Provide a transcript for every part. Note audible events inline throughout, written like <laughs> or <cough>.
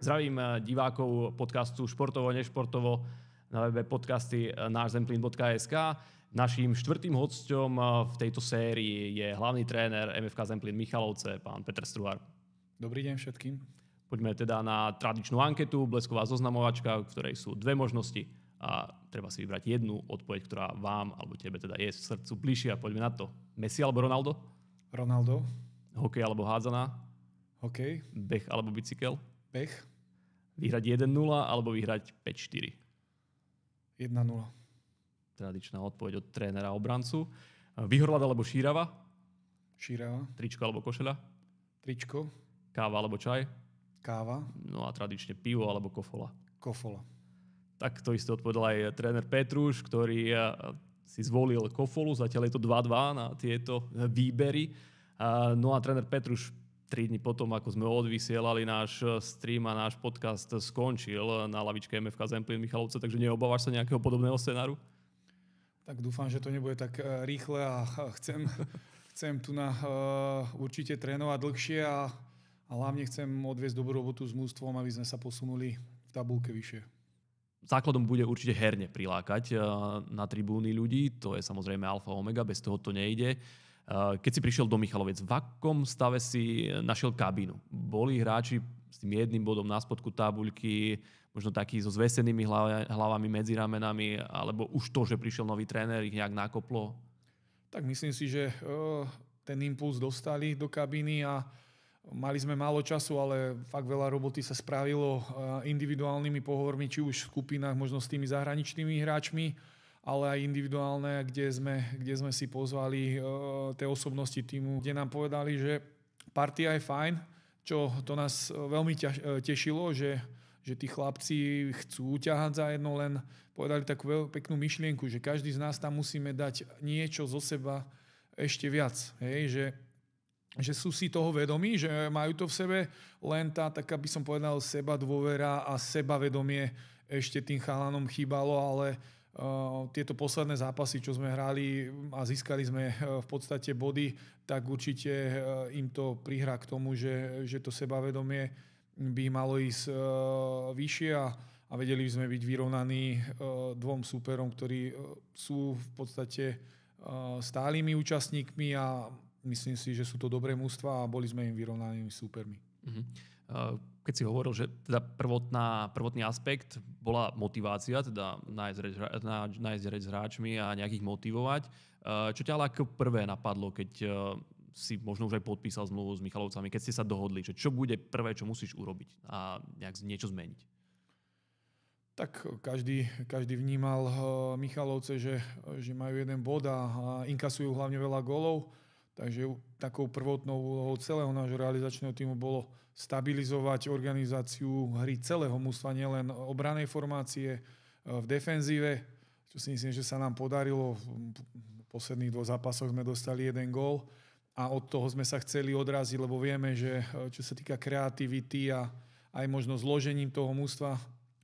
Zdravím eh, divákov podcastu Športovo, nešportovo na webe podcasty eh, nášzemplín.sk. Naším štvrtým hostom eh, v tejto sérii je hlavný tréner MFK Zemplín Michalovce, pán Petr Struhar. Dobrý deň všetkým. Poďme teda na tradičnú anketu, blesková zoznamovačka, v ktorej sú dve možnosti a treba si vybrať jednu odpoveď, ktorá vám alebo tebe teda je v srdcu bližšia. Poďme na to. Messi alebo Ronaldo? Ronaldo. Hokej alebo hádzaná? Hokej. Beh alebo bicykel? Beh. Vyhrať 1-0 alebo vyhrať 5-4? 1-0. Tradičná odpoveď od trénera obrancu. Vyhorlad alebo šírava? Šírava. Tričko alebo košela? Tričko. Káva alebo čaj? Káva. No a tradične pivo alebo kofola? Kofola. Tak to isté odpovedal aj tréner Petruš, ktorý eh, si zvolil kofolu, zatiaľ je to 2-2 na tieto eh, výbery. Eh, no a tréner Petruš tri dni potom, ako sme odvysielali náš eh, stream a náš podcast eh, skončil eh, na lavičke MFK Zemplín Michalovce, takže neobávaš sa nejakého podobného scenáru? Tak dúfam, že to nebude tak rýchle a <laughs> chcem, chcem tu na uh, určite trénovať dlhšie a, a hlavne chcem odviesť dobrú robotu s mústvom, aby sme sa posunuli v tabulke vyššie. Základom bude určite herne prilákať na tribúny ľudí, to je samozrejme alfa omega, bez toho to nejde. Eh, keď si prišiel do Michalovec, v akom stave si eh, našiel kabínu? Boli hráči s tým jedným bodom na spodku tabuľky, možno takí so zvesenými hlavami medzi ramenami, alebo už to, že prišiel nový tréner, ich nejak nakoplo? Tak myslím si, že eh, ten impuls dostali do kabíny a Mali sme málo času, ale fakt veľa roboty sa spravilo individuálnymi pohovormi, či už v skupinách, možno s tými zahraničnými hráčmi ale aj individuálne, kde sme, kde sme si pozvali e, tie osobnosti týmu, kde nám povedali, že partia je fajn, čo to nás e, veľmi ťaž, e, tešilo, že, že tí chlapci chcú ťahať za jedno, len povedali takú veľ, peknú myšlienku, že každý z nás tam musíme dať niečo zo seba ešte viac. Hej, že že sú si toho vedomí, že majú to v sebe, len tá tak by som povedal seba dôvera a sebavedomie ešte tým chalanom chýbalo, ale Eh, tieto posledné zápasy, čo sme hrali a získali sme eh, v podstate body, tak určite eh, im to prihrá k tomu, že, že to sebavedomie by malo ísť vyššie a, a vedeli by sme byť vyrovnaní dvom súperom, ktorí sú v podstate stálymi účastníkmi a myslím si, že sú to dobré mústva a boli sme im vyrovnanými súpermi. Uh-huh. Mm-hmm. uh keď si hovoril, že teda prvotná, prvotný aspekt bola motivácia, teda nájsť reč, nájsť reč s hráčmi a nejakých motivovať. Eh, čo ťa ale ako prvé napadlo, keď eh, si možno už aj podpísal zmluvu s Michalovcami, keď ste sa dohodli, že čo bude prvé, čo musíš urobiť a nejak niečo zmeniť? Tak každý, každý vnímal eh, Michalovce, že, že majú jeden bod a inkasujú hlavne veľa golov Takže takou prvotnou úlohou celého nášho realizačného týmu bolo stabilizovať organizáciu hry celého mústva, nielen obranej formácie e, v defenzíve, čo si myslím, že sa nám podarilo. V posledných dvoch zápasoch sme dostali jeden gól a od toho sme sa chceli odraziť, lebo vieme, že e, čo sa týka kreativity a aj možno zložením toho mústva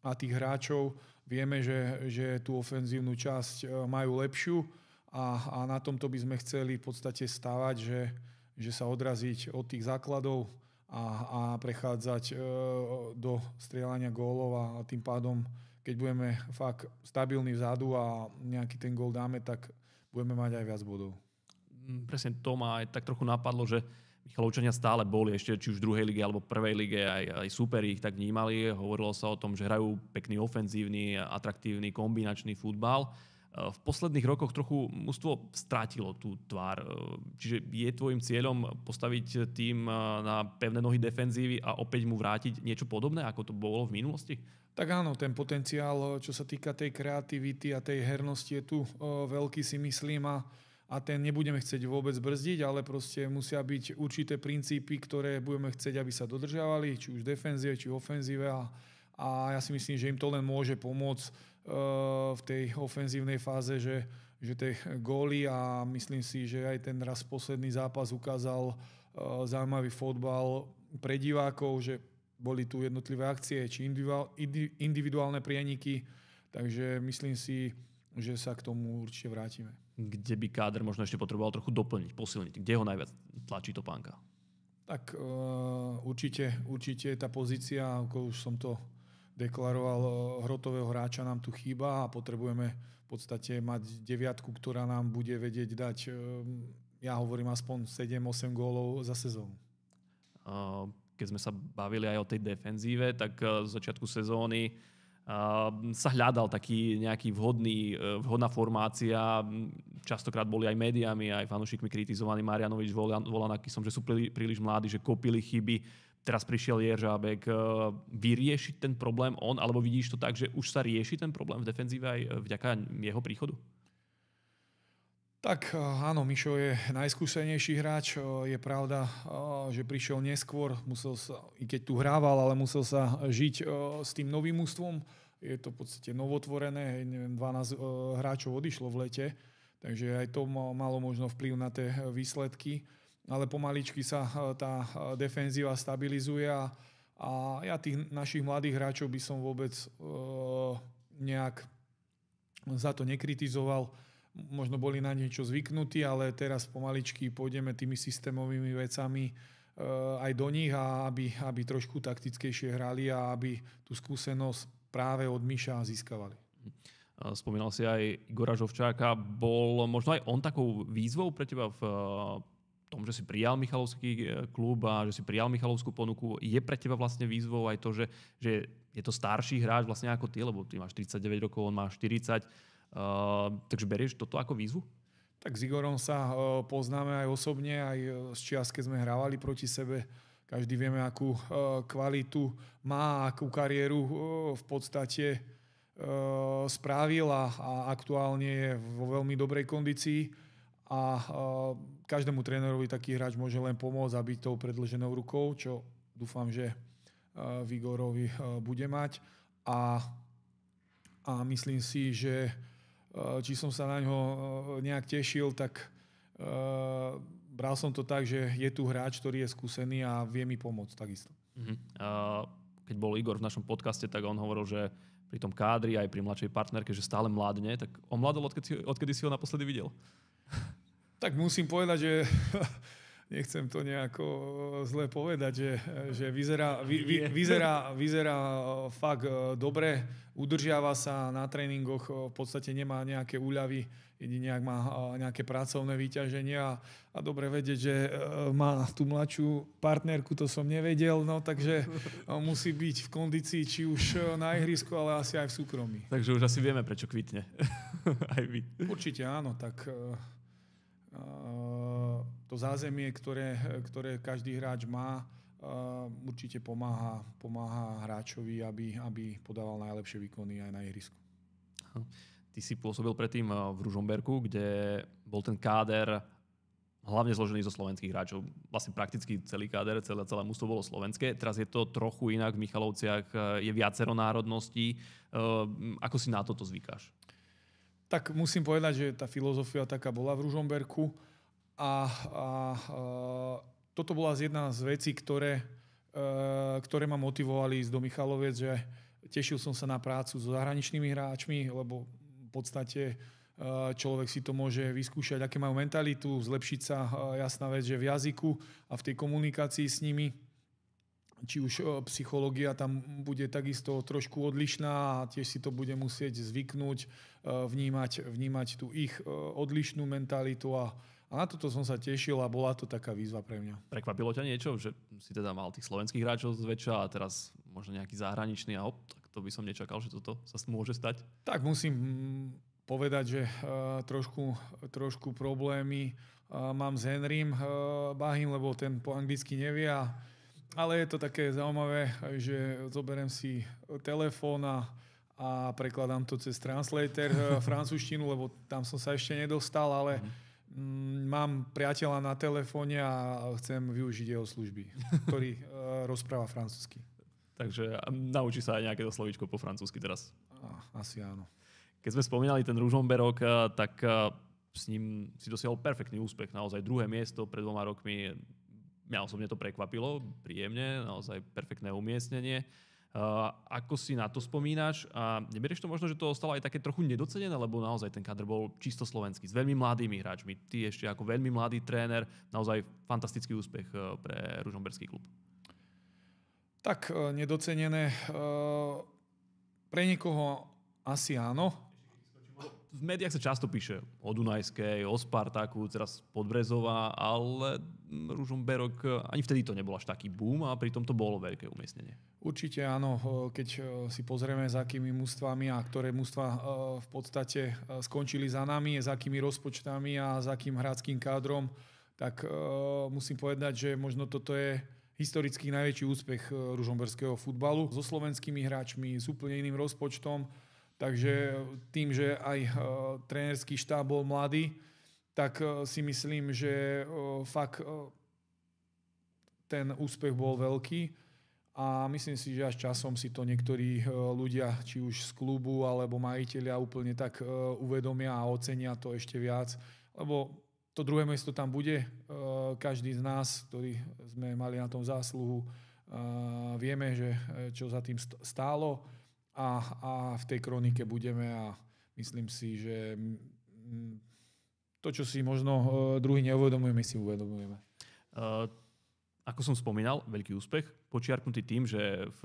a tých hráčov, vieme, že, že tú ofenzívnu časť e, majú lepšiu a, a na tomto by sme chceli v podstate stávať, že, že sa odraziť od tých základov a, a prechádzať e, do strieľania gólov a, a tým pádom, keď budeme fakt stabilní vzadu a nejaký ten gól dáme, tak budeme mať aj viac bodov. Mm, presne to ma aj tak trochu napadlo, že Michalovčania stále boli ešte či už v druhej lige alebo prvej lige, aj, aj super ich tak vnímali. Hovorilo sa o tom, že hrajú pekný ofenzívny, atraktívny, kombinačný futbal Eh, v posledných rokoch trochu mužstvo strátilo tú tvár. Eh, čiže je tvojim cieľom postaviť tým eh, na pevné nohy defenzívy a opäť mu vrátiť niečo podobné, ako to bolo v minulosti? Tak áno, ten potenciál, čo sa týka tej kreativity a tej hernosti je tu veľký, si myslím, a, a ten nebudeme chcieť vôbec brzdiť, ale proste musia byť určité princípy, ktoré budeme chcieť, aby sa dodržiavali, či už defenzie, či ofenzíve a, a ja si myslím, že im to len môže pomôcť Eh, v tej ofenzívnej fáze, že, že tie góly a myslím si, že aj ten raz posledný zápas ukázal eh, zaujímavý fotbal pre divákov, že boli tu jednotlivé akcie či individuálne prieniky, takže myslím si, že sa k tomu určite vrátime. Kde by káder možno ešte potreboval trochu doplniť, posilniť? Kde ho najviac tlačí to pánka? Tak eh, určite, určite tá pozícia, ako už som to deklaroval hrotového hráča nám tu chýba a potrebujeme v podstate mať deviatku, ktorá nám bude vedieť dať, ehm, ja hovorím aspoň 7-8 gólov za sezónu. Keď sme sa bavili aj o tej defenzíve, tak e, z začiatku sezóny e, sa hľadal taký nejaký vhodný, e, vhodná formácia. Častokrát boli aj médiami, aj fanúšikmi kritizovaní Marianovič, Volan, Volanaky som, že sú príliš mladí, že kopili chyby teraz prišiel Jeržábek, eh, vyriešiť ten problém on, alebo vidíš to tak, že už sa rieši ten problém v defenzíve aj eh, vďaka jeho príchodu? Tak eh, áno, Mišo je najskúsenejší hráč. Je pravda, že prišiel neskôr, musel sa, i keď tu hrával, ale musel sa žiť s tým novým ústvom. Je to v podstate novotvorené, neviem, 12 hráčov odišlo v lete, takže aj to malo možno vplyv na tie výsledky ale pomaličky sa eh, tá eh, defenzíva stabilizuje a, a ja tých našich mladých hráčov by som vôbec e, nejak za to nekritizoval. Možno boli na niečo zvyknutí, ale teraz pomaličky pôjdeme tými systémovými vecami aj do nich a aby, aby trošku taktickejšie hrali a aby tú skúsenosť práve od Miša získavali. Spomínal si aj Igora Žovčáka. Bol možno aj on takou výzvou pre teba v tom, že si prijal Michalovský e, klub a že si prijal Michalovskú ponuku, je pre teba vlastne výzvou aj to, že, že je to starší hráč vlastne ako ty, lebo ty máš 39 rokov, on má 40. Uh, e, takže berieš toto ako výzvu? Tak s Igorom sa e, poznáme aj osobne, aj z čias, keď sme hrávali proti sebe. Každý vieme, akú kvalitu má, akú kariéru v podstate spravil a, a aktuálne je vo veľmi dobrej kondícii a každému trénerovi taký hráč môže len pomôcť a byť tou predlženou rukou, čo dúfam, že Vigorovi bude mať a, a myslím si, že či som sa na ňo nejak tešil, tak bral som to tak, že je tu hráč, ktorý je skúsený a vie mi pomôcť takisto. Uh-huh. Uh, keď bol Igor v našom podcaste, tak on hovoril, že pri tom kádri, aj pri mladšej partnerke, že stále mladne, tak omladol, odkedy, odkedy si ho naposledy videl? Tak musím povedať, že nechcem to nejako e, zle povedať, že, e, že vyzerá, vy, vy, vyzerá, vyzerá e, fakt dobre, udržiava sa na tréningoch, v podstate nemá nejaké úľavy, jedine ak má nejaké pracovné vyťaženia a dobre vedieť, že má tú mladšiu partnerku, to som nevedel, no takže musí byť v kondícii či už na ihrisku, ale asi aj v súkromí. Takže už asi vieme, prečo kvitne. <laughs> aj vy. Určite áno, tak uh, to zázemie, ktoré, ktoré každý hráč má, eh, určite pomáha, pomáha hráčovi, aby, aby podával najlepšie výkony aj na ihrisku. Ty si pôsobil predtým eh, v Ružomberku, kde bol ten káder hlavne zložený zo slovenských hráčov. Vlastne prakticky celý káder, celé, celé mústvo bolo slovenské. Teraz je to trochu inak. V Michalovciach eh, je viacero národností. Ako si na toto zvykáš? Tak musím povedať, že tá filozofia taká bola v Ružomberku. A, a a toto bola z jedna z vecí, ktoré, e, ktoré ma motivovali ísť do Michalovec, že tešil som sa na prácu so zahraničnými hráčmi, lebo v podstate e, človek si to môže vyskúšať, aké majú mentalitu, zlepšiť sa, e, jasná vec, že v jazyku a v tej komunikácii s nimi, či už e, psychológia tam bude takisto trošku odlišná a tiež si to bude musieť zvyknúť, vnímať, vnímať tú ich odlišnú mentalitu a a na toto som sa tešil a bola to taká výzva pre mňa. Prekvapilo ťa niečo, že si teda mal tých slovenských hráčov zväčša a teraz možno nejaký zahraničný a hop, tak to by som nečakal, že toto sa môže stať. Tak musím mm, povedať, že uh, trošku, trošku problémy uh, mám s Henrym uh, eh, Bahim, lebo ten po anglicky nevie. A, ale je to také zaujímavé, že zoberiem si telefón a, a prekladám to cez translator <laughs> francúzštinu, lebo tam som sa ešte nedostal, ale mm Mm, mám priateľa na telefóne a chcem využiť jeho služby, ktorý uh, <laughs> rozpráva francúzsky. Takže naučí sa aj nejaké to slovíčko po francúzsky teraz. Ah, asi áno. Keď sme spomínali ten Ružomberok, e, tak e, s ním si dosiahol perfektný úspech. Naozaj druhé miesto pred dvoma rokmi. Mňa osobne to prekvapilo, príjemne, naozaj perfektné umiestnenie. Eh, ako si na to spomínaš a neberieš to možno, že to ostalo aj také trochu nedocenené, lebo naozaj ten kadr bol čisto slovenský, s veľmi mladými hráčmi. Ty ešte ako veľmi mladý tréner, naozaj fantastický úspech eh, pre Ružomberský klub. Tak eh, nedocenené. Pre niekoho asi áno, v médiách sa často píše o Dunajskej, o Spartaku, teraz Podbrezová, ale mm, Ružom Berok, ani vtedy to nebol až taký boom a pritom to bolo veľké umiestnenie. Určite áno, keď e, si pozrieme, s akými mústvami a ktoré mústva e, v podstate e, skončili za nami, s akými rozpočtami a s akým hráckým kádrom, tak musím povedať, že možno toto je historický najväčší úspech ružomberského futbalu. So slovenskými hráčmi, s úplne iným rozpočtom, Takže tým, že aj e, trénerský štáb bol mladý, tak e, si myslím, že e, fakt ten úspech bol veľký a myslím si, že až časom si to niektorí ľudia, či už z klubu alebo majiteľia úplne tak uvedomia a ocenia to ešte viac, lebo to druhé miesto tam bude. Každý z nás, ktorí sme mali na tom zásluhu, vieme, že čo za tým stálo a, a v tej kronike budeme a myslím si, že to, čo si možno e, druhý my si uvedomujeme. Uh, ako som spomínal, veľký úspech, počiarknutý tým, že e, v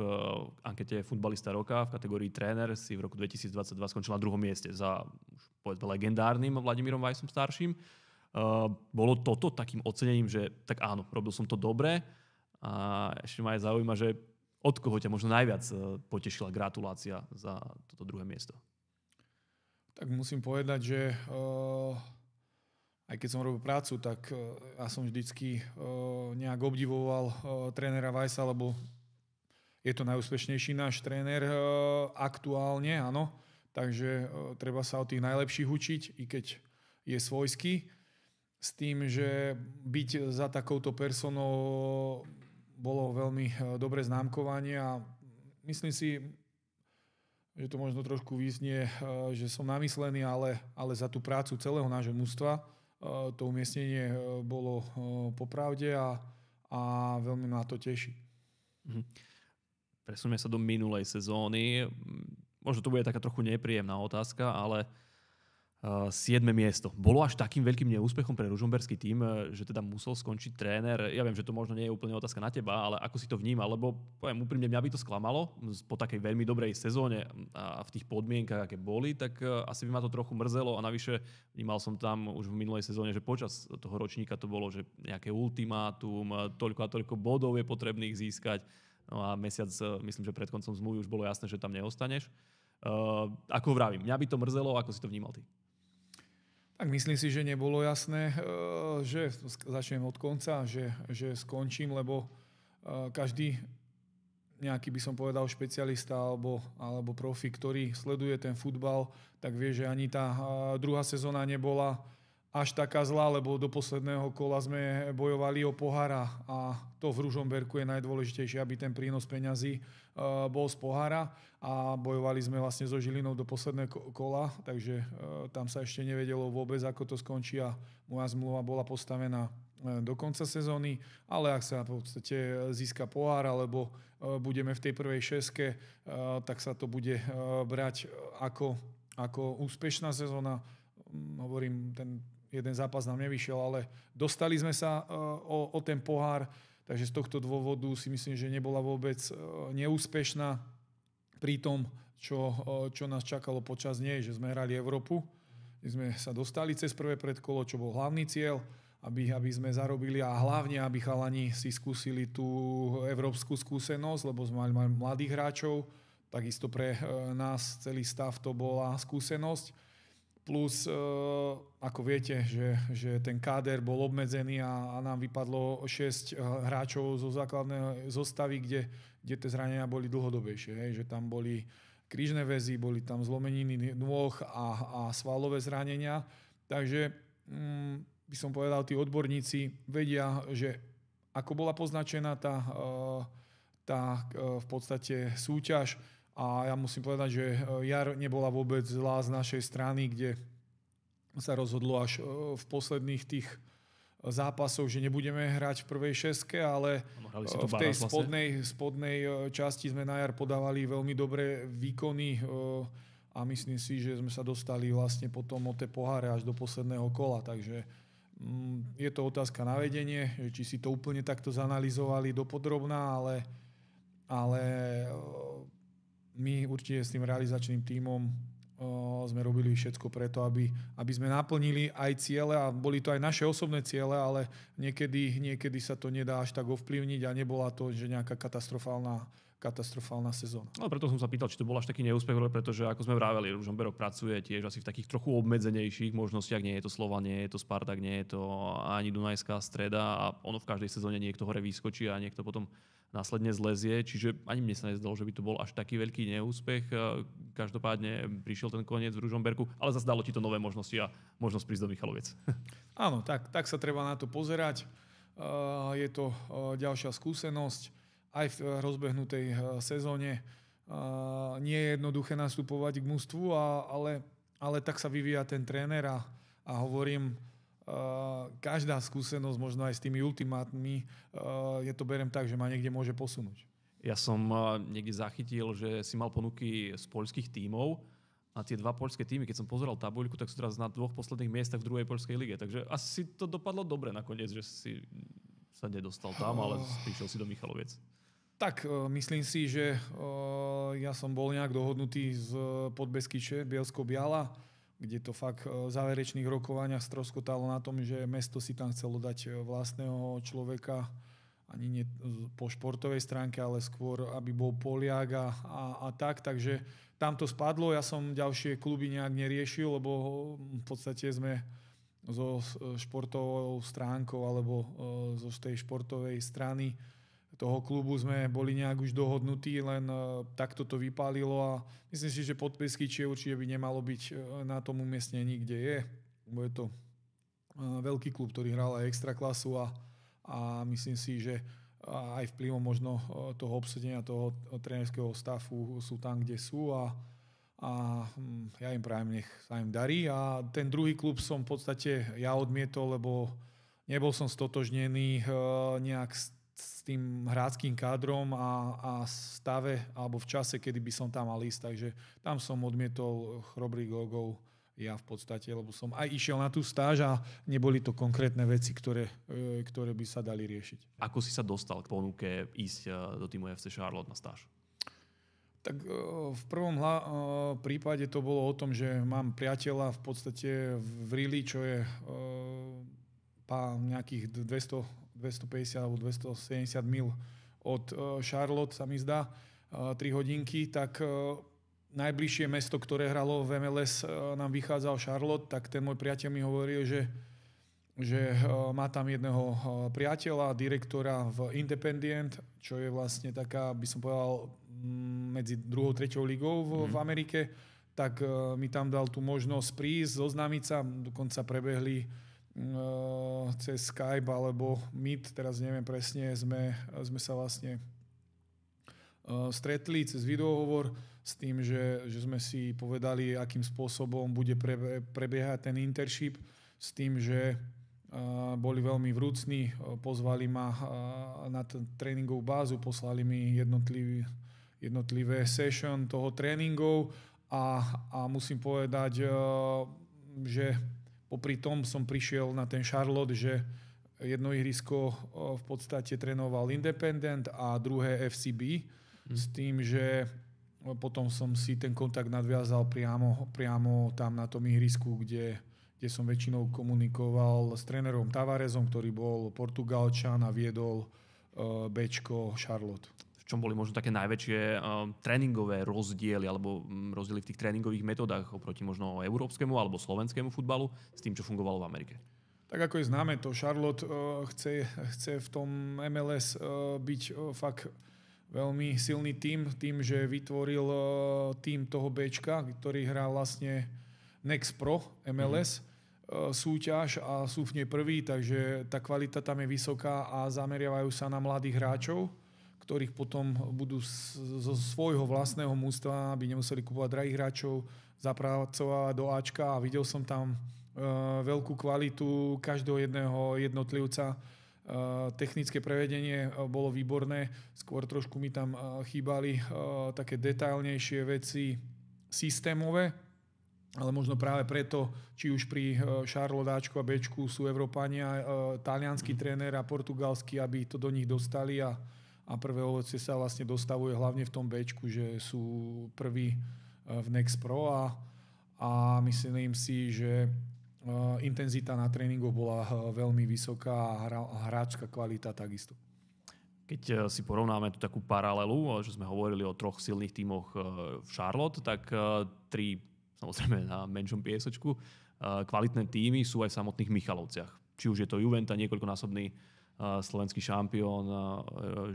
ankete Futbalista roka v kategórii tréner si v roku 2022 skončila na druhom mieste za už povedzme legendárnym Vladimírom Vajsom starším. bolo toto takým ocenením, že tak áno, robil som to dobre a ešte ma aj zaujíma, že od koho ťa možno najviac e, potešila gratulácia za toto druhé miesto? Tak musím povedať, že uh, aj keď som robil prácu, tak uh, ja som vždycky uh, nejak obdivoval uh, trénera Vajsa, lebo je to najúspešnejší náš tréner uh, aktuálne, áno. Takže uh, treba sa o tých najlepších učiť, i keď je svojský. S tým, že byť za takouto personou bolo veľmi e, dobre známkovanie a myslím si, že to možno trošku význie, e, že som namyslený, ale, ale za tú prácu celého nášho mústva e, to umiestnenie bolo popravde a, a veľmi ma to teší. Mhm. Presuneme sa do minulej sezóny. Možno to bude taká trochu nepríjemná otázka, ale 7. Eh, miesto. Bolo až takým veľkým neúspechom pre ružomberský tým, eh, že teda musel skončiť tréner. Ja viem, že to možno nie je úplne otázka na teba, ale ako si to vnímal, lebo poviem úprimne, mňa by to sklamalo po takej veľmi dobrej sezóne a v tých podmienkach, aké boli, tak eh, asi by ma to trochu mrzelo a navyše vnímal som tam už v minulej sezóne, že počas toho ročníka to bolo, že nejaké ultimátum, toľko a toľko bodov je potrebných získať. No a mesiac, myslím, že pred koncom zmluvy už bolo jasné, že tam neostaneš. Uh, ako vravím, mňa by to mrzelo, ako si to vnímal ty? Tak myslím si, že nebolo jasné, eh, že začnem od konca, že, že skončím, lebo eh, každý nejaký by som povedal špecialista alebo, alebo profi, ktorý sleduje ten futbal, tak vie, že ani tá eh, druhá sezóna nebola až taká zlá, lebo do posledného kola sme bojovali o pohára a to v Ružomberku je najdôležitejšie, aby ten prínos peňazí e, bol z pohára a bojovali sme vlastne so Žilinou do posledného kola, takže e, tam sa ešte nevedelo vôbec, ako to skončí a moja zmluva bola postavená e, do konca sezóny, ale ak sa v podstate získa pohár alebo budeme v tej prvej šeske, tak sa to bude brať ako, ako úspešná sezóna. Mm, hovorím, ten jeden zápas nám nevyšiel, ale dostali sme sa e, o, o ten pohár, takže z tohto dôvodu si myslím, že nebola vôbec e, neúspešná pri tom, čo, e, čo nás čakalo počas nej, že sme hrali Európu, My sme sa dostali cez prvé predkolo, čo bol hlavný cieľ, aby, aby sme zarobili a hlavne, aby chalani si skúsili tú európsku skúsenosť, lebo sme mali mladých hráčov, takisto pre nás celý stav to bola skúsenosť Plus, e, ako viete, že, že ten káder bol obmedzený a, a nám vypadlo 6 e, hráčov zo základnej zostavy, kde, kde tie zranenia boli dlhodobejšie. Hej? Že tam boli krížne väzy, boli tam zlomeniny nôh a, a svalové zranenia. Takže mm, by som povedal, tí odborníci vedia, že ako bola poznačená tá, e, tá v podstate súťaž, a ja musím povedať, že e, jar nebola vôbec zlá z našej strany, kde sa rozhodlo až e, v posledných tých e, zápasov, že nebudeme hrať v prvej šeske, ale v tej vlastne. spodnej, spodnej časti sme na jar podávali veľmi dobré výkony a myslím si, že sme sa dostali vlastne potom o tie poháre až do posledného kola, takže mm, je to otázka na vedenie, či si to úplne takto zanalizovali dopodrobná, ale, ale my určite s tým realizačným tímom sme robili všetko preto, aby, aby sme naplnili aj ciele a boli to aj naše osobné ciele, ale niekedy, niekedy sa to nedá až tak ovplyvniť a nebola to že nejaká katastrofálna katastrofálna sezóna. No preto som sa pýtal, či to bol až taký neúspech, pretože ako sme vraveli, Ružomberok pracuje tiež asi v takých trochu obmedzenejších možnostiach. Nie je to Slova, nie je to Spartak, nie je to ani Dunajská streda a ono v každej sezóne niekto hore vyskočí a niekto potom následne zlezie, čiže ani mne sa nezdalo, že by to bol až taký veľký neúspech. E, každopádne prišiel ten koniec v Ružomberku, ale zase dalo ti to nové možnosti a možnosť prísť do Michalovec. <laughs> Áno, tak, tak sa treba na to pozerať. E, je to e, ďalšia skúsenosť aj v rozbehnutej sezóne. Nie je jednoduché nastupovať k mústvu, ale, ale tak sa vyvíja ten tréner a, a hovorím, Eh, každá skúsenosť, možno aj s tými ultimátmi, eh, je to berem tak, že ma niekde môže posunúť. Ja som eh, niekde zachytil, že si mal ponuky z poľských tímov a tie dva poľské týmy, keď som pozeral tabuľku, tak sú teraz na dvoch posledných miestach v druhej poľskej lige. Takže asi to dopadlo dobre nakoniec, že si sa nedostal tam, ale prišiel si do Michaloviec. Tak, myslím si, že ja som bol nejak dohodnutý z Podbeskyče, Bielsko-Biala kde to fakt e, v záverečných rokovaniach stroskotalo na tom, že mesto si tam chcelo dať e, vlastného človeka, ani nie po športovej stránke, ale skôr, aby bol Poliak a, a, a tak. Takže tam to spadlo. Ja som ďalšie kluby nejak neriešil, lebo e, v podstate sme so športovou stránkou alebo zo tej športovej strany toho klubu sme boli nejak už dohodnutí, len e, takto to vypálilo a myslím si, že podpisky či určite by nemalo byť e, na tom umiestnení, kde je. Bo je to e, veľký klub, ktorý hral aj extra klasu a, a myslím si, že aj vplyvom možno toho obsedenia toho trénerského stafu sú tam, kde sú a, a hm, ja im prajem, nech sa im darí. A ten druhý klub som v podstate ja odmietol, lebo nebol som stotožnený nejak s s tým hráckým kádrom a, a stave, alebo v čase, kedy by som tam mal ísť. Takže tam som odmietol chrobrý gogov ja v podstate, lebo som aj išiel na tú stáž a neboli to konkrétne veci, ktoré, e, ktoré by sa dali riešiť. Ako si sa dostal k ponuke ísť e, do týmu FC Charlotte na stáž? Tak e, v prvom hla- prípade to bolo o tom, že mám priateľa v podstate v Rili, čo je pá, nejakých 200 250 alebo 270 mil od e, Charlotte, sa mi zdá, 3 e, hodinky, tak e, najbližšie mesto, ktoré hralo v MLS, nám vychádzal Charlotte, tak ten môj priateľ mi hovoril, že že má tam jedného priateľa, direktora v Independent, čo je vlastne taká, by som povedal, medzi druhou, treťou ligou v, mm. v mhm. Amerike, tak mi tam dal tú možnosť prísť, zoznámiť sa, dokonca prebehli Hm, e, cez Skype alebo Meet, teraz neviem presne, sme, sme sa vlastne e, stretli cez videohovor s tým, že, že sme si povedali, akým spôsobom bude pre, prebiehať ten internship, s tým, že e, boli veľmi vrúcni, pozvali ma na tréningovú bázu, poslali mi jednotlivý, jednotlivé session toho tréningov a, a musím povedať, že Popri tom som prišiel na ten Charlotte, že jedno ihrisko eh, v podstate trénoval Independent a druhé FCB mm. s tým, že eh, potom som si ten kontakt nadviazal priamo, priamo tam na tom ihrisku, kde, kde som väčšinou komunikoval s trénerom Tavarezom, ktorý bol Portugalčan a viedol eh, Bčko Charlotte čom boli možno také najväčšie eh, tréningové rozdiely alebo mm, rozdiely v tých tréningových metodách oproti možno európskemu alebo slovenskému futbalu s tým, čo fungovalo v Amerike? Tak ako je známe, to Charlotte eh, chce, chce v tom MLS eh, byť fakt veľmi silný tým, tým, že vytvoril tým toho Bčka, ktorý hrá vlastne Next Pro MLS. mm súťaž a sú v nej prví, takže tá kvalita tam je vysoká a zameriavajú sa na mladých hráčov ktorých potom budú zo svojho vlastného mústva, aby nemuseli kupovať drahých hráčov, zapracovať do Ačka a videl som tam e, veľkú kvalitu každého jedného jednotlivca. E, technické prevedenie e, bolo výborné, skôr trošku mi tam chýbali také detailnejšie veci systémové, ale možno práve preto, či už pri Šarlodáčku a Bečku sú Európania, talianský mhm. tréner a portugalský, aby to do nich dostali a a prvé ovocie sa vlastne dostavuje hlavne v tom B, že sú prví e, v Next Pro a, a myslím si, že e, intenzita na tréningu bola e, veľmi vysoká a hráčka kvalita takisto. Keď si porovnáme tú takú paralelu, že sme hovorili o troch silných tímoch v Charlotte, tak tri, samozrejme na menšom piesočku, kvalitné týmy sú aj v samotných Michalovciach. Či už je to Juventa, niekoľkonásobný slovenský šampión e,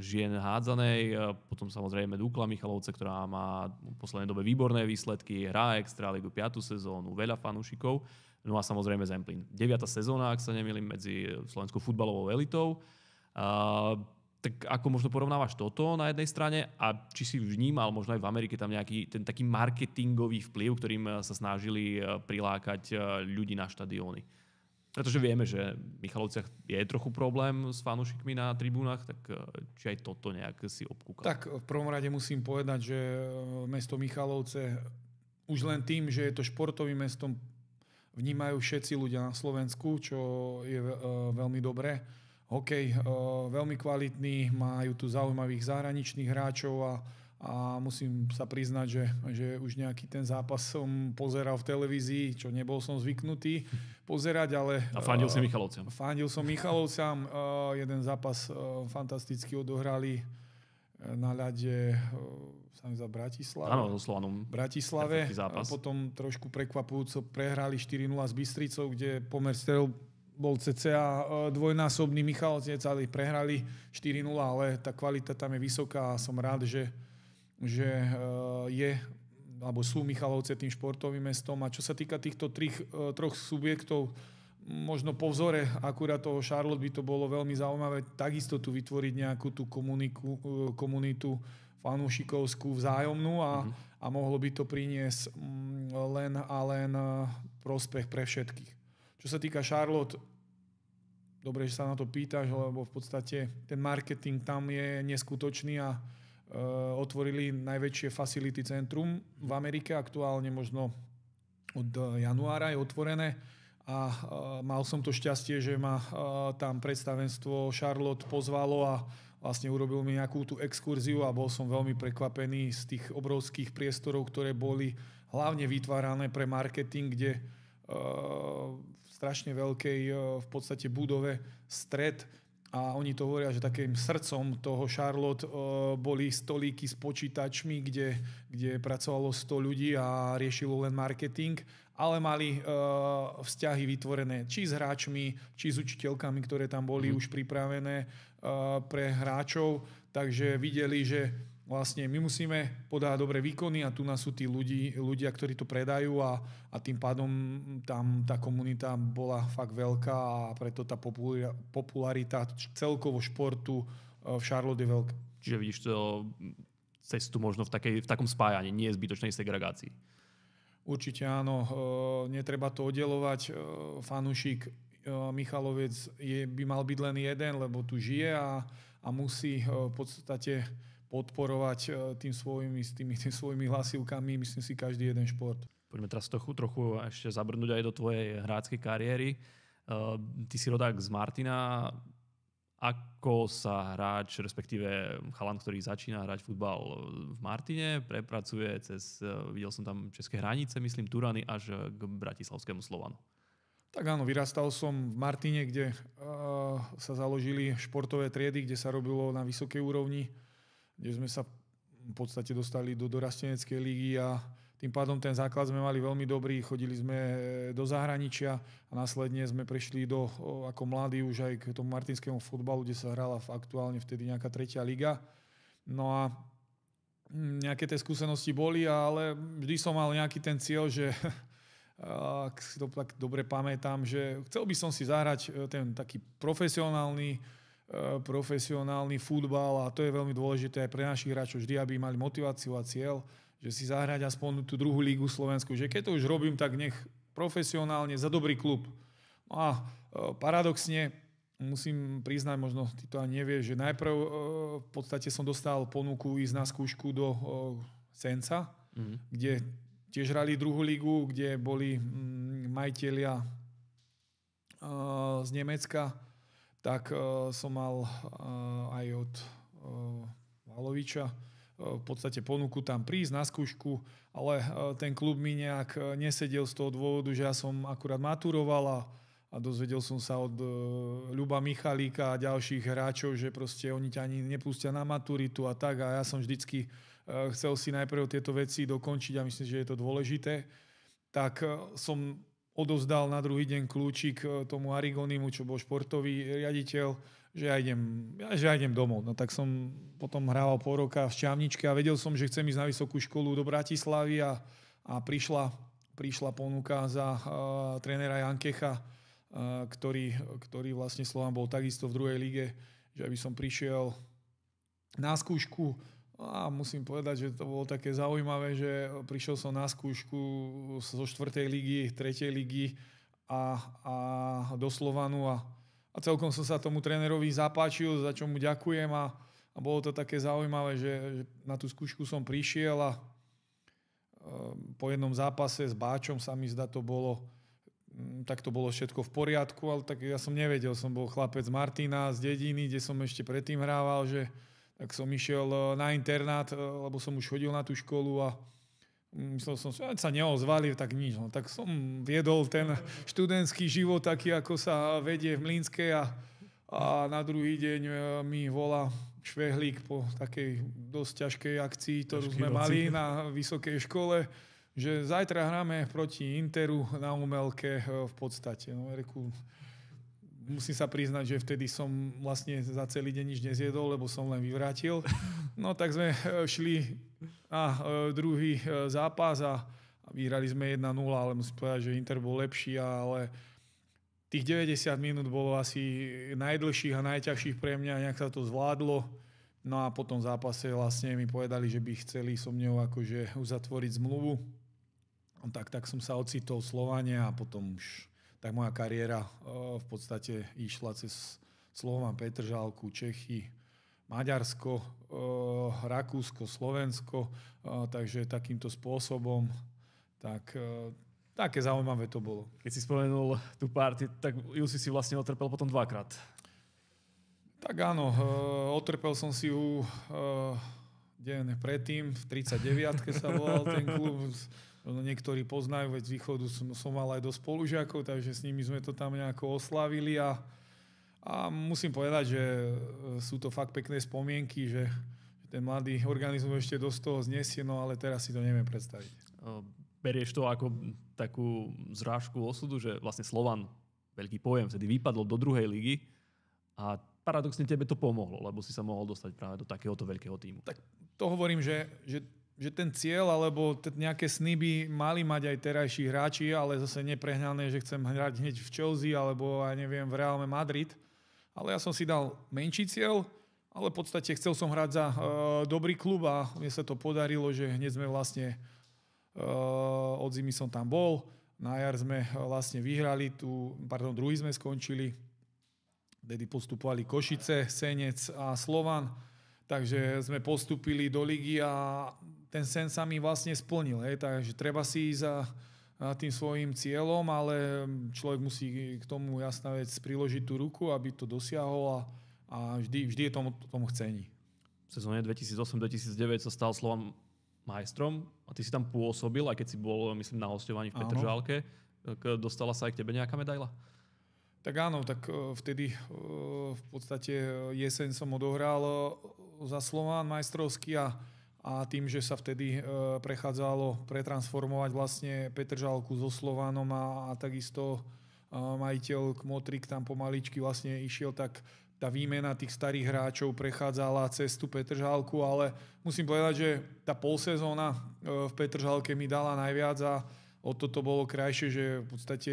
žien hádzanej, potom samozrejme Dukla Michalovce, ktorá má v poslednej dobe výborné výsledky, hrá extra ligu 5. sezónu, veľa fanúšikov, no a samozrejme Zemplín. 9. sezóna, ak sa nemýlim, medzi slovenskou futbalovou elitou. Tak ako možno porovnávaš toto na jednej strane a či si vnímal možno aj v Amerike tam nejaký ten taký marketingový vplyv, ktorým e, sa snažili e, prilákať ľudí na štadióny? Pretože vieme, že v Michalovciach je trochu problém s fanúšikmi na tribúnach, tak eh, či aj toto nejak si obkúka. Tak v prvom rade musím povedať, že eh, mesto Michalovce už len tým, že je to športovým mestom, vnímajú všetci ľudia na Slovensku, čo je eh, veľmi dobré. Hokej veľmi kvalitný, majú tu zaujímavých zahraničných hráčov a a musím sa priznať, že, že už nejaký ten zápas som pozeral v televízii, čo nebol som zvyknutý pozerať, ale... A fandil uh, si Michalovcem. Fandil som Michalovcem. Uh, eh, jeden zápas uh, fantasticky odohrali na ľade sa za Bratislava. Áno, so Slovanom. Bratislave. Zápas. Potom trošku prekvapujúco prehrali 4-0 s Bystricou, kde pomer strel bol cca dvojnásobný Michalovec, ale prehrali 4-0, ale tá kvalita tam je vysoká a som rád, že, že eh, je alebo sú Michalovce tým športovým mestom. A čo sa týka týchto trich, eh, troch subjektov, možno po vzore akurát toho Charlotte by to bolo veľmi zaujímavé takisto tu vytvoriť nejakú tú komuniku, eh, komunitu fanúšikovskú vzájomnú a, mm-hmm. a mohlo by to priniesť mm, len a len prospech pre všetkých. Čo sa týka Charlotte, dobre, že sa na to pýtaš, lebo v podstate ten marketing tam je neskutočný a Eh, otvorili najväčšie facility centrum v Amerike, aktuálne možno od eh, januára je otvorené a eh, mal som to šťastie, že ma tam predstavenstvo Charlotte pozvalo a vlastne urobil mi nejakú tú exkurziu a bol som veľmi prekvapený z tých obrovských priestorov, ktoré boli hlavne vytvárané pre marketing, kde v strašne veľkej v podstate budove stred a oni to hovoria, že takým srdcom toho Charlotte eh, boli stolíky s počítačmi, kde, kde pracovalo 100 ľudí a riešilo len marketing, ale mali eh, vzťahy vytvorené či s hráčmi, či s učiteľkami, ktoré tam boli mm. už pripravené eh, pre hráčov. Takže videli, že vlastne my musíme podať dobré výkony a tu nás sú tí ľudí, ľudia, ktorí to predajú a, a tým pádom tam tá komunita bola fakt veľká a preto tá popularita celkovo športu e, v Charlotte je veľká. Čiže vidíš to cestu možno v, takej, v takom spájaní, nie zbytočnej segregácii. Určite áno, e, netreba to oddelovať. E, fanúšik e, Michalovec je, by mal byť len jeden, lebo tu žije a, a musí e, v podstate podporovať e, tým svojimi, tými, tými svojimi hlasivkami, myslím si, každý jeden šport. Poďme teraz trochu, trochu ešte zabrnúť aj do tvojej hráckej kariéry. Uh, ty si rodák z Martina. Ako sa hráč, respektíve chalan, ktorý začína hrať futbal v Martine, prepracuje cez, e, videl som tam české hranice, myslím, Turany až k bratislavskému Slovanu? Tak áno, vyrastal som v Martine, kde uh, sa založili športové triedy, kde sa robilo na vysokej úrovni kde sme sa v podstate dostali do dorasteneckej ligy a tým pádom ten základ sme mali veľmi dobrý, chodili sme e, do zahraničia a následne sme prešli do, ako mladí už aj k tomu martinskému futbalu, kde sa hrala aktuálne vtedy nejaká tretia liga. No a mm, nejaké tie skúsenosti boli, ale vždy som mal nejaký ten cieľ, že <laughs> ak si to tak dobre pamätám, že chcel by som si zahrať e, ten taký profesionálny E, profesionálny futbal a to je veľmi dôležité aj pre našich hráčov vždy, aby mali motiváciu a cieľ, že si zahrať aspoň tú druhú lígu Slovensku, že keď to už robím, tak nech profesionálne za dobrý klub. No a e, paradoxne musím priznať, možno ty to ani nevieš, že najprv e, v podstate som dostal ponuku ísť na skúšku do Senca, mm-hmm. kde tiež hrali druhú lígu, kde boli mm, majiteľia z Nemecka, tak uh, som mal uh, aj od uh, eh, Valoviča v podstate ponuku tam prísť na skúšku, ale ten klub mi nejak nesedel z toho dôvodu, že ja som akurát maturoval a, a dozvedel som sa od Ľuba Michalíka a ďalších hráčov, že proste oni ťa ani nepustia na maturitu a tak a ja som vždycky chcel si najprv tieto veci dokončiť a myslím, že je to dôležité tak som odovzdal na druhý deň kľúčik e, tomu Arigonimu, čo bol športový riaditeľ, že ja idem, že ja idem domov. No tak som potom hrával pol roka v Šťavničke a vedel som, že chcem ísť na vysokú školu do Bratislavy a, a prišla, prišla ponuka za uh, trénera Jankecha, uh, ktorý, ktorý vlastne Slován bol takisto v druhej lige, že aby som prišiel na skúšku a musím povedať, že to bolo také zaujímavé, že prišiel som na skúšku zo štvrtej ligy, tretej ligy a, a do Slovanu a, a celkom som sa tomu trénerovi zapáčil, za čo mu ďakujem a, a bolo to také zaujímavé, že, že na tú skúšku som prišiel a e, po jednom zápase s Báčom sa mi zdá to bolo mm, tak to bolo všetko v poriadku, ale tak ja som nevedel, som bol chlapec Martina z dediny, kde som ešte predtým hrával, že, tak som išiel eh, na internát, eh, lebo som už chodil na tú školu a mm, myslel som, že sa neozvali, tak nič. No, tak som viedol ten študentský život taký, ako sa vedie v Mlínske a, a na druhý deň eh, mi volá Švehlík po takej dosť ťažkej akcii, ktorú sme mali na vysokej škole, že zajtra hráme proti Interu na umelke v podstate. No, reku, musím sa priznať, že vtedy som vlastne za celý deň nič nezjedol, lebo som len vyvrátil. No tak sme e, šli na e, druhý e, zápas a vyhrali sme 1-0, ale musím povedať, že Inter bol lepší, ale tých 90 minút bolo asi najdlhších a najťažších pre mňa, nejak sa to zvládlo. No a po tom zápase vlastne mi povedali, že by chceli so mňou akože uzatvoriť zmluvu. tak, tak som sa ocitol v Slovane a potom už tak moja kariéra eh, v podstate išla cez Slovan, Petržalku, Čechy, Maďarsko, eh, Rakúsko, Slovensko, eh, takže takýmto spôsobom tak také zaujímavé to bolo. Keď si spomenul tú party, tak ju si si vlastne otrpel potom dvakrát. Tak áno, otrpel som si ju deň predtým, v 39 sa volal ten klub, No, niektorí poznajú, veď z východu som, som mal aj do spolužiakov, takže s nimi sme to tam nejako oslavili a, a musím povedať, že e, sú to fakt pekné spomienky, že, že ten mladý organizmus ešte dosť toho znesie, no ale teraz si to neviem predstaviť. Berieš to ako takú zrážku osudu, že vlastne Slovan, veľký pojem, vtedy vypadol do druhej ligy a paradoxne tebe to pomohlo, lebo si sa mohol dostať práve do takéhoto veľkého týmu. Tak to hovorím, že, že že ten cieľ alebo nejaké sny by mali mať aj terajší hráči, ale zase neprehnané, že chcem hrať hneď v Chelsea alebo aj neviem v Realme Madrid. Ale ja som si dal menší cieľ, ale v podstate chcel som hrať za e, dobrý klub a mne sa to podarilo, že hneď sme vlastne e, od zimy som tam bol, na jar sme vlastne vyhrali, tu, pardon, druhý sme skončili, tedy postupovali Košice, Senec a Slovan, takže sme postupili do ligy a ten sen sa mi vlastne splnil. Hej? Takže treba si ísť za tým svojim cieľom, ale človek musí k tomu jasná vec priložiť tú ruku, aby to dosiahol a, a vždy, vždy je tomu, tomu chcení. V sezóne 2008-2009 sa stal slovom majstrom a ty si tam pôsobil, aj keď si bol, myslím, na hostovaní v Petržálke. Tak eh, dostala sa aj k tebe nejaká medaila? Tak áno, tak eh, vtedy eh, v podstate jeseň som odohral za Slován majstrovský a a tým, že sa vtedy e, prechádzalo pretransformovať vlastne Petržalku so Slovanom a, a takisto e, majiteľ Kmotrik tam pomaličky vlastne išiel, tak tá výmena tých starých hráčov prechádzala cez tú Petržalku, ale musím povedať, že tá polsezóna e, v Petržalke mi dala najviac a o toto bolo krajšie, že v podstate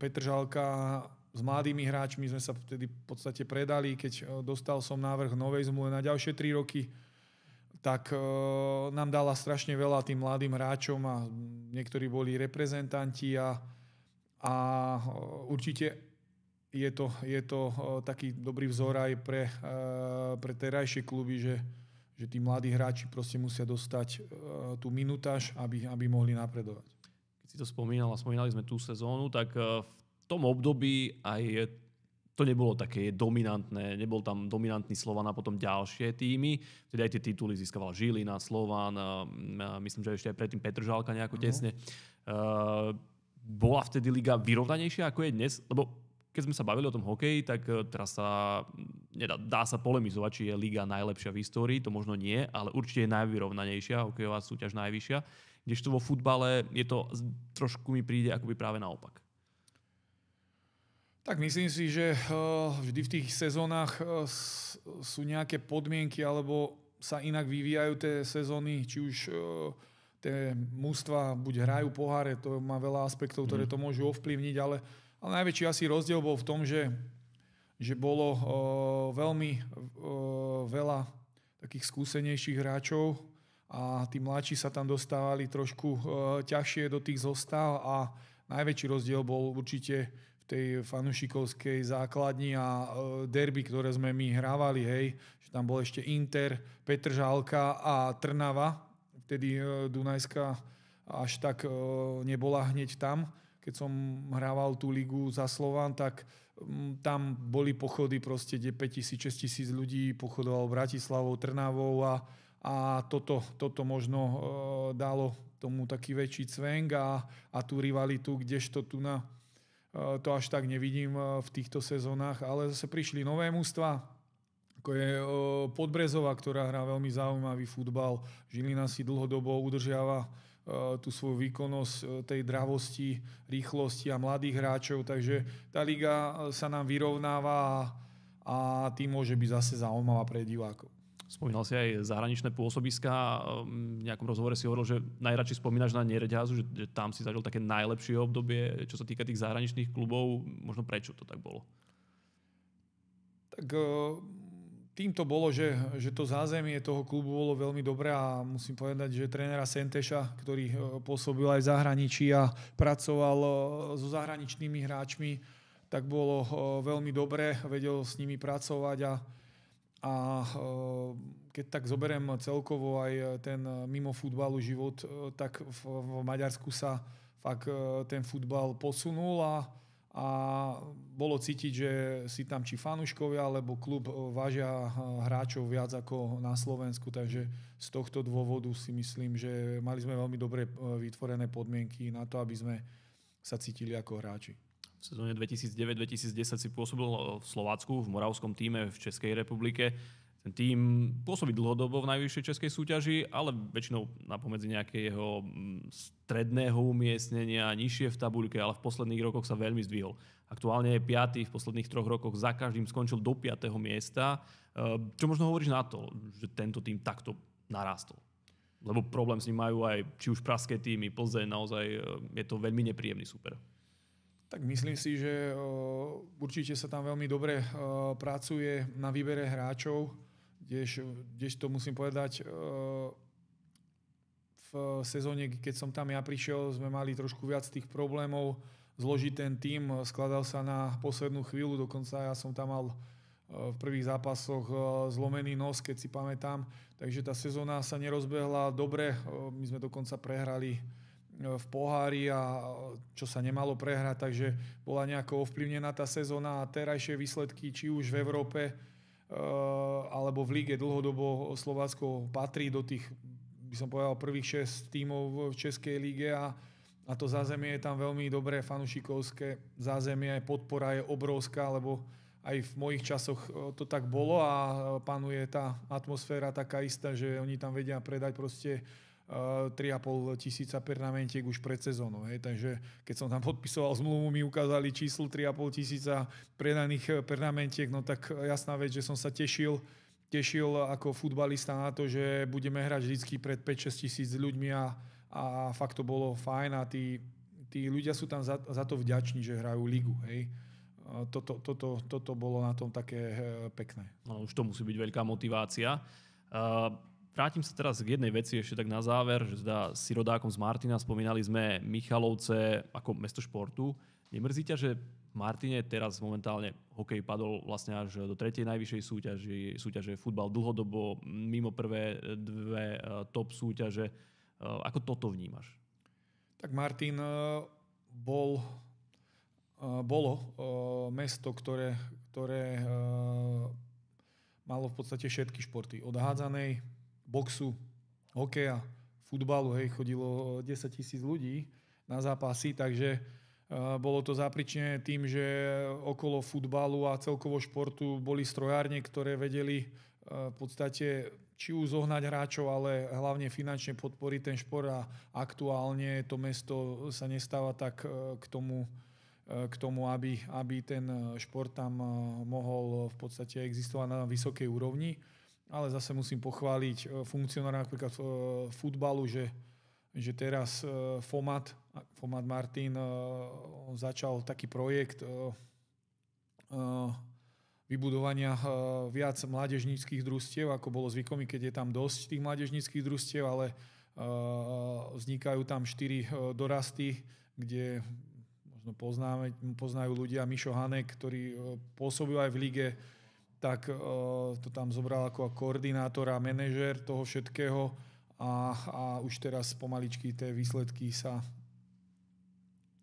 Petržalka s mladými hráčmi sme sa vtedy v podstate predali, keď dostal som návrh novej zmluvy na ďalšie 3 roky, tak e, nám dala strašne veľa tým mladým hráčom a niektorí boli reprezentanti a, a e, určite je to, je to e, taký dobrý vzor aj pre, e, pre terajšie kluby, že, že tí mladí hráči proste musia dostať e, tú minutáž, aby, aby mohli napredovať. Keď si to spomínal a spomínali sme tú sezónu, tak e, v tom období aj to nebolo také dominantné, nebol tam dominantný Slovan a potom ďalšie týmy. Vtedy aj tie tituly získaval Žilina, Slovan, myslím, že ešte aj predtým Petržálka nejako mhm. tesne. Uh-huh. Bola vtedy liga vyrovnanejšia ako je dnes? Lebo keď sme sa bavili o tom hokeji, tak e, teraz sa nedá, dá sa polemizovať, či je liga najlepšia v histórii, to možno nie, ale určite je najvyrovnanejšia, hokejová súťaž najvyššia. Kdežto vo futbale je to trošku mi príde akoby práve naopak. Tak myslím si, že eh, vždy v tých sezónach eh, sú nejaké podmienky alebo sa inak vyvíjajú tie sezóny, či už eh, tie mústva buď hrajú poháre, to má veľa aspektov, ktoré mhm. to môžu ovplyvniť, ale, ale najväčší asi rozdiel bol v tom, že, že bolo veľmi veľa takých skúsenejších hráčov a tí mladší sa tam dostávali trošku ťažšie do tých zostav a najväčší rozdiel bol určite tej fanušikovskej základni a e, derby, ktoré sme my hrávali, hej, že tam bol ešte Inter, Petržálka a Trnava, vtedy e, Dunajská až tak e, nebola hneď tam. Keď som hrával tú ligu za Slován, tak tam boli pochody proste, kde 5000-6 tisíc ľudí pochodovalo Bratislavou, Trnavou a, a toto, toto možno dalo tomu taký väčší cvenk a, a tú rivalitu, kdežto tu na E, to až tak nevidím e, v týchto sezónach, ale zase prišli nové mústva, ako je e, Podbrezová, ktorá hrá veľmi zaujímavý futbal. Žilina si dlhodobo udržiava tú svoju výkonnosť tej dravosti, rýchlosti a mladých hráčov, takže tá liga sa nám vyrovnáva a, tým môže byť zase zaujímavá pre divákov. Spomínal si aj zahraničné pôsobiska. Um, v nejakom rozhovore si hovoril, že najradšej spomínaš na Nereďazu, že, že tam si zažil také najlepšie obdobie, čo sa týka tých zahraničných klubov. Možno prečo to tak bolo? Tak e, týmto bolo, že, že to zázemie toho klubu bolo veľmi dobré a musím povedať, že trénera Senteša, ktorý e, pôsobil aj v zahraničí a pracoval e, so zahraničnými hráčmi, tak bolo veľmi dobré, vedel s nimi pracovať a a e, keď tak zoberiem celkovo aj ten mimo futbalu život, e, tak v, v Maďarsku sa fakt e, ten futbal posunul a, a bolo cítiť, že si tam či fanúškovia alebo klub vážia hráčov viac ako na Slovensku, takže z tohto dôvodu si myslím, že mali sme veľmi dobre vytvorené podmienky na to, aby sme sa cítili ako hráči v sezóne 2009-2010 si pôsobil eh, v Slovácku, v Moravskom týme v Českej republike. Ten tým pôsobí dlhodobo v najvyššej českej súťaži, ale väčšinou napomedzi nejakého mm, stredného umiestnenia, nižšie v tabuľke, ale v posledných rokoch sa veľmi zdvihol. Aktuálne je piatý, v posledných troch rokoch za každým skončil do piatého miesta. Eh, čo možno hovoríš na to, že tento tým takto narastol? Lebo problém s ním majú aj či už praské týmy, Plzeň, naozaj eh, je to veľmi nepríjemný super. Tak myslím si, že určite sa tam veľmi dobre pracuje na výbere hráčov, kdež, to musím povedať, v sezóne, keď som tam ja prišiel, sme mali trošku viac tých problémov, zložiť ten tým, skladal sa na poslednú chvíľu, dokonca ja som tam mal v prvých zápasoch zlomený nos, keď si pamätám. Takže tá sezóna sa nerozbehla dobre, my sme dokonca prehrali v pohári a čo sa nemalo prehrať, takže bola nejako ovplyvnená tá sezóna a terajšie výsledky, či už v Európe e, alebo v lige dlhodobo Slovácko patrí do tých, by som povedal, prvých 6 tímov v Českej lige a, a to zázemie je tam veľmi dobré, fanušikovské zázemie, podpora je obrovská, lebo aj v mojich časoch e, to tak bolo a e, panuje tá atmosféra taká istá, že oni tam vedia predať proste 3,5 eh, tisíca pernamentiek už pred sezónou. Hej. Takže keď som tam podpisoval zmluvu, mi ukázali číslo 3,5 tisíca predaných eh, pernamentiek, no tak eh, jasná vec, že som sa tešil, tešil ako futbalista na to, že budeme hrať vždy pred 5-6 tisíc ľuďmi a, a fakt to bolo fajn a tí, tí ľudia sú tam za, za to vďační, že hrajú ligu. Hej. Toto, toto, toto bolo na tom také pekné. No, už to musí byť veľká motivácia. Uh... Vrátim sa teraz k jednej veci ešte tak na záver, že teda si rodákom z Martina spomínali sme Michalovce ako mesto športu. Nemrzí ťa, že Martine teraz momentálne hokej padol vlastne až do tretej najvyššej súťaži, súťaže futbal dlhodobo mimo prvé dve e, top súťaže. E, ako toto vnímaš? Tak Martin e, bol, bolo mesto, ktoré, ktoré malo v podstate všetky športy. Od hádzanej boxu, hokeja, futbalu, hej, chodilo 10 tisíc ľudí na zápasy, takže e, bolo to zapričené tým, že okolo futbalu a celkovo športu boli strojárne, ktoré vedeli e, v podstate či už zohnať hráčov, ale hlavne finančne podporiť ten šport a aktuálne to mesto sa nestáva tak e, k tomu, k tomu aby, aby ten šport tam mohol v podstate existovať na vysokej úrovni ale zase musím pochváliť e, funkcionára napríklad e, futbalu, že, že teraz e, FOMAT, FOMAT Martin začal taký projekt vybudovania viac mládežníckých družstiev, ako bolo zvykom, keď je tam dosť tých mládežníckých družstiev, ale vznikajú tam štyri dorasty, kde možno poznáme, poznajú ľudia Mišo Hanek, ktorý pôsobil aj v lige tak eh, to tam zobral ako koordinátor a manažer toho všetkého a, a už teraz pomaličky tie výsledky sa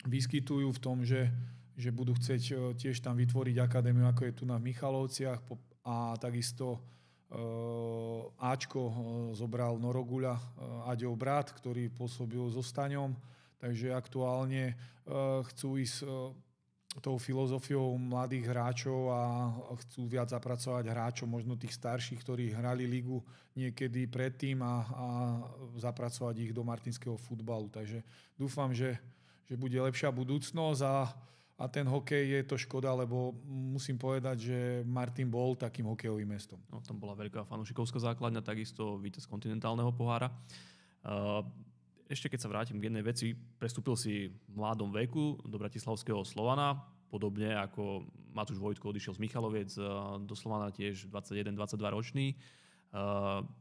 vyskytujú v tom, že, že budú chcieť eh, tiež tam vytvoriť akadémiu, ako je tu na Michalovciach a takisto eh, Ačko zobral Noroguľa Aďov brat, ktorý pôsobil so Staňom, takže aktuálne chcú ísť tou filozofiou mladých hráčov a chcú viac zapracovať hráčov, možno tých starších, ktorí hrali ligu niekedy predtým a, a zapracovať ich do martinského futbalu. Takže dúfam, že, že bude lepšia budúcnosť a, a ten hokej je to škoda, lebo musím povedať, že Martin bol takým hokejovým mestom. No, tam bola veľká fanúšikovská základňa, takisto víťaz kontinentálneho pohára. Uh, ešte keď sa vrátim k jednej veci, prestúpil si v mladom veku do bratislavského Slovana, podobne ako Matúš Vojtko odišiel z Michaloviec eh, do Slovana tiež 21-22 ročný. Eh,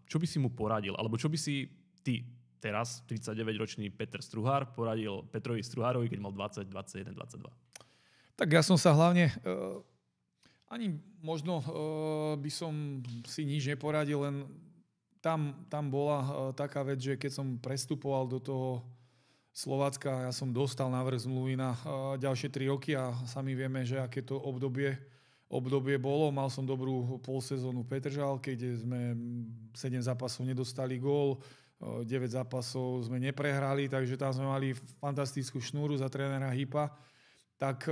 čo by si mu poradil? Alebo čo by si ty, teraz 39-ročný Peter Struhár, poradil Petrovi Struhárovi, keď mal 20, 21, 22? Tak ja som sa hlavne... Uh, ani možno uh, by som si nič neporadil, len tam, tam bola e, taká vec, že keď som prestupoval do toho Slovácka, ja som dostal návrh zmluvy na e, ďalšie 3 roky a sami vieme, že aké to obdobie, obdobie bolo. Mal som dobrú polsezónu Petržal, kde sme 7 zápasov nedostali gól, 9 e, zápasov sme neprehrali, takže tam sme mali fantastickú šnúru za trénera Hypa, Tak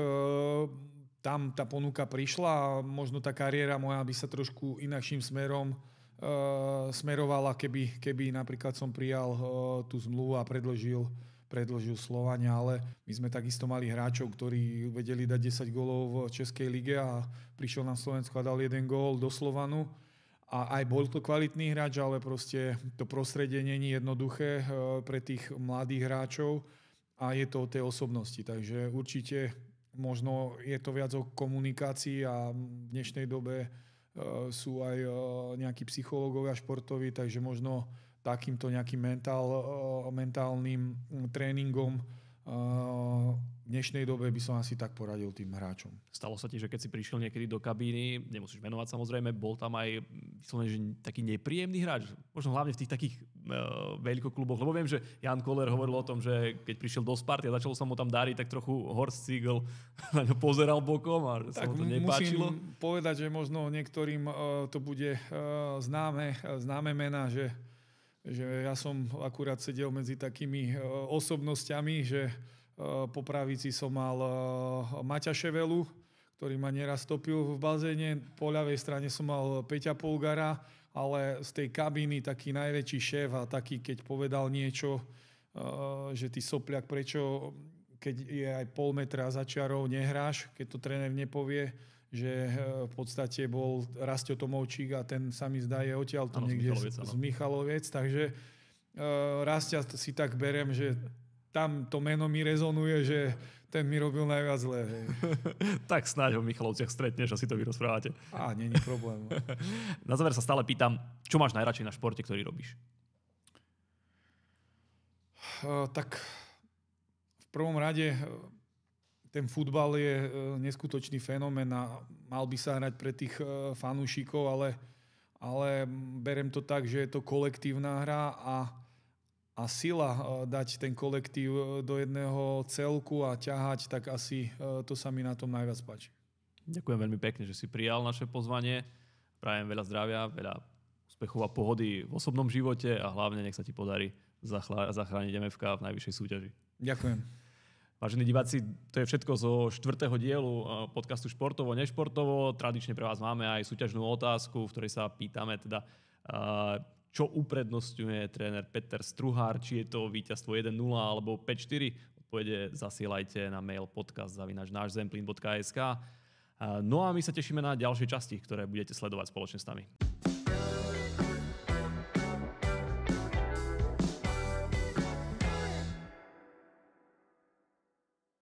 tam tá ponuka prišla a možno tá kariéra moja by sa trošku inakším smerom Eh, smerovala, keby, keby napríklad som prijal eh, tú zmluvu a predložil predložil Slovania, ale my sme takisto mali hráčov, ktorí vedeli dať 10 gólov v Českej lige a prišiel na Slovensku a dal jeden gól do Slovanu. A aj bol to kvalitný hráč, ale proste to prostredie není je jednoduché eh, pre tých mladých hráčov a je to o tej osobnosti. Takže určite možno je to viac o komunikácii a v dnešnej dobe E, sú aj e, nejakí psychológovia športoví, takže možno takýmto nejakým mentál, e, mentálnym mm, tréningom dnešnej dobe by som asi tak poradil tým hráčom. Stalo sa ti, že keď si prišiel niekedy do kabíny, nemusíš menovať samozrejme, bol tam aj že taký nepríjemný hráč, možno hlavne v tých takých uh, veľkokluboch, lebo viem, že Jan Koller hovoril o tom, že keď prišiel do Sparty a začalo sa mu tam dariť, tak trochu Horst Siegel <laughs> na ňo pozeral bokom a že tak sa mu to nepáčilo. Musím povedať, že možno niektorým uh, to bude uh, známe, uh, známe mená, že že ja som akurát sedel medzi takými osobnosťami, že E, po pravici som mal e, Maťa Ševelu, ktorý ma neraz topil v bazéne. Po ľavej strane som mal Peťa Polgara, ale z tej kabíny taký najväčší šéf a taký, keď povedal niečo, e, že ty sopliak, prečo keď je aj pol metra za čarou, nehráš, keď to tréner nepovie, že v podstate bol Rastio Tomovčík a ten sa mi zdá je odtiaľ to niekde z Michaloviec, z takže uh, Rastia si tak berem, že tam to meno mi rezonuje, že ten mi robil najviac zlé. <laughs> tak snáď ho v Michalovciach stretneš a si to vyrozprávate. Á, není problém. <laughs> na záver sa stále pýtam, čo máš najradšej na športe, ktorý robíš? Uh, tak v prvom rade ten futbal je neskutočný fenomén a mal by sa hrať pre tých fanúšikov, ale, ale berem to tak, že je to kolektívna hra a a sila e, dať ten kolektív e, do jedného celku a ťahať, tak asi e, to sa mi na tom najviac páči. Ďakujem veľmi pekne, že si prijal naše pozvanie. Prajem veľa zdravia, veľa úspechov a pohody v osobnom živote a hlavne nech sa ti podarí zachrániť MFK v najvyššej súťaži. Ďakujem. Vážení diváci, to je všetko zo štvrtého dielu podcastu Športovo, nešportovo. Tradične pre vás máme aj súťažnú otázku, v ktorej sa pýtame teda, čo uprednostňuje tréner Peter Struhár, či je to víťazstvo 1-0 alebo 5-4, odpovede zasielajte na mail podcast zavinač No a my sa tešíme na ďalšie časti, ktoré budete sledovať spoločne s nami.